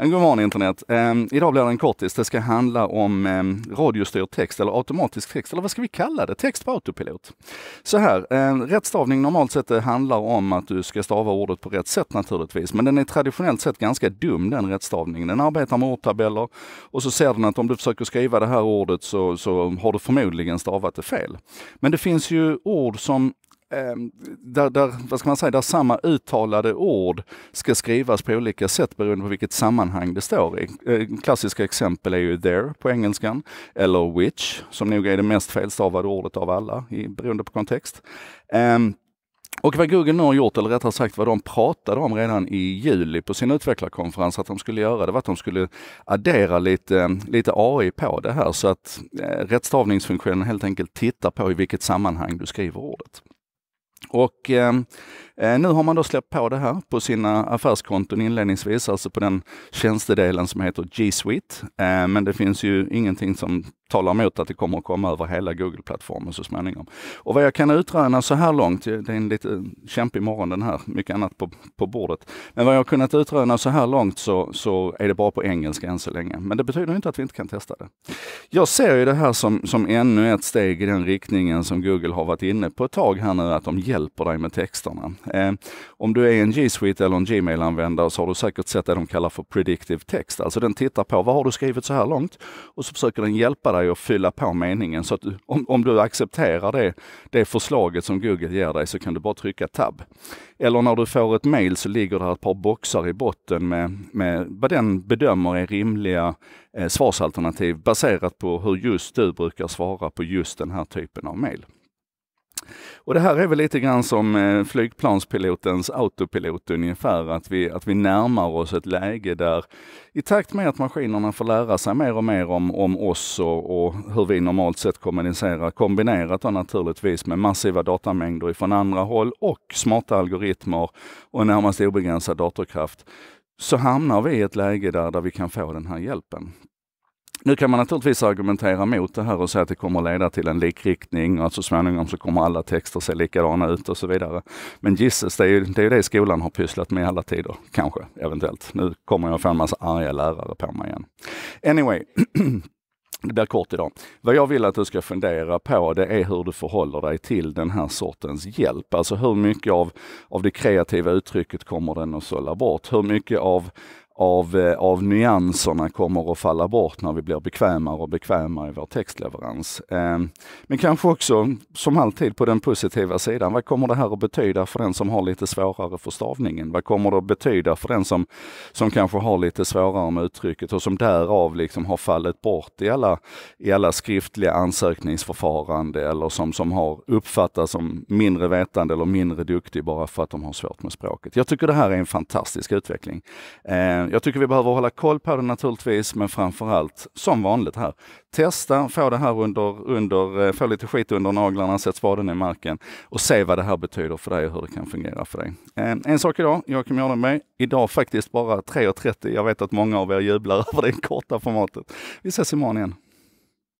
Eh, god morgon internet! Um, idag blir det en kortis. Det ska handla om um, radiostyrd text eller automatisk text, eller vad ska vi kalla det? Text på autopilot. Så här, um, rättstavning normalt sett eh, handlar om att du ska stava ordet på rätt sätt naturligtvis, men den är traditionellt sett ganska dum den rättstavningen. Den arbetar med ordtabeller och så ser den att om du försöker skriva det här ordet så, så har du förmodligen stavat det fel. Men det finns ju ord som Ehm, där, där, vad ska man säga, där samma uttalade ord ska skrivas på olika sätt beroende på vilket sammanhang det står i. Eh, klassiska exempel är ju there på engelskan, eller which, som nog är det mest felstavade ordet av alla beroende på kontext. Ehm, och vad Google nu har gjort, eller rättare sagt vad de pratade om redan i juli på sin utvecklarkonferens att de skulle göra, det var att de skulle addera lite, lite AI på det här så att eh, rättstavningsfunktionen helt enkelt tittar på i vilket sammanhang du skriver ordet. Och ehm, eh, nu har man då släppt på det här på sina affärskonton inledningsvis, alltså på den tjänstedelen som heter G Suite. Eh, men det finns ju ingenting som talar emot att det kommer att komma över hela Google-plattformen så småningom. Och vad jag kan utröna så här långt, det är en lite kämpig morgon den här, mycket annat på, på bordet. Men vad jag kunnat utröna så här långt så, så är det bara på engelska än så länge. Men det betyder inte att vi inte kan testa det. Jag ser ju det här som, som ännu ett steg i den riktningen som Google har varit inne på ett tag här nu, att de hjälper dig med texterna. Eh, om du är en G Suite eller en Gmail-användare så har du säkert sett det de kallar för predictive text. Alltså den tittar på vad har du skrivit så här långt och så försöker den hjälpa dig dig att fylla på meningen. Så du, om, om, du accepterar det, det förslaget som Google ger dig så kan du bara trycka tab. Eller när du får ett mail så ligger det ett par boxar i botten med, med vad den bedömer är rimliga eh, svarsalternativ baserat på hur just du brukar svara på just den här typen av mail. Och det här är väl lite grann som eh, flygplanspilotens autopilot ungefär, att vi, att vi närmar oss ett läge där i takt med att maskinerna får lära sig mer och mer om, om oss och, och hur vi normalt sett kommunicerar, kombinerat då naturligtvis med massiva datamängder från andra håll och smarta algoritmer och närmast obegränsad datorkraft, så hamnar vi i ett läge där, där vi kan få den här hjälpen. Nu kan man naturligtvis argumentera mot det här och säga att det kommer leda till en likriktning och att så småningom så kommer alla texter se likadana ut och så vidare. Men gisses, det är ju det, är det skolan har pysslat med i alla tider, kanske, eventuellt. Nu kommer jag få en massa arga lärare på mig igen. Anyway, det blir kort idag. Vad jag vill att du ska fundera på det är hur du förhåller dig till den här sortens hjälp. Alltså hur mycket av, av det kreativa uttrycket kommer den att sålla bort? Hur mycket av av, eh, av nyanserna kommer att falla bort när vi blir bekvämare och bekvämare i vår textleverans. Ehm, men kanske också, som alltid, på den positiva sidan. Vad kommer det här att betyda för den som har lite svårare för stavningen? Vad kommer det att betyda för den som, som kanske har lite svårare med uttrycket och som därav liksom har fallit bort i alla, i alla skriftliga ansökningsförfarande eller som, som har uppfattats som mindre vetande eller mindre duktig bara för att de har svårt med språket. Jag tycker det här är en fantastisk utveckling. Ehm, jag tycker vi behöver hålla koll på det naturligtvis, men framför allt som vanligt här, testa, få det här under, under, eh, få lite skit under naglarna, sätt spaden i marken och se vad det här betyder för dig och hur det kan fungera för dig. En, en sak idag, Joakim Jardenberg, idag faktiskt bara 3.30. Jag vet att många av er jublar över det korta formatet. Vi ses imorgon igen.